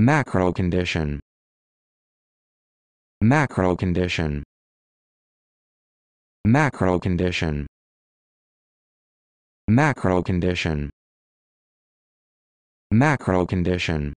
macro condition macro condition macro condition macro condition macro condition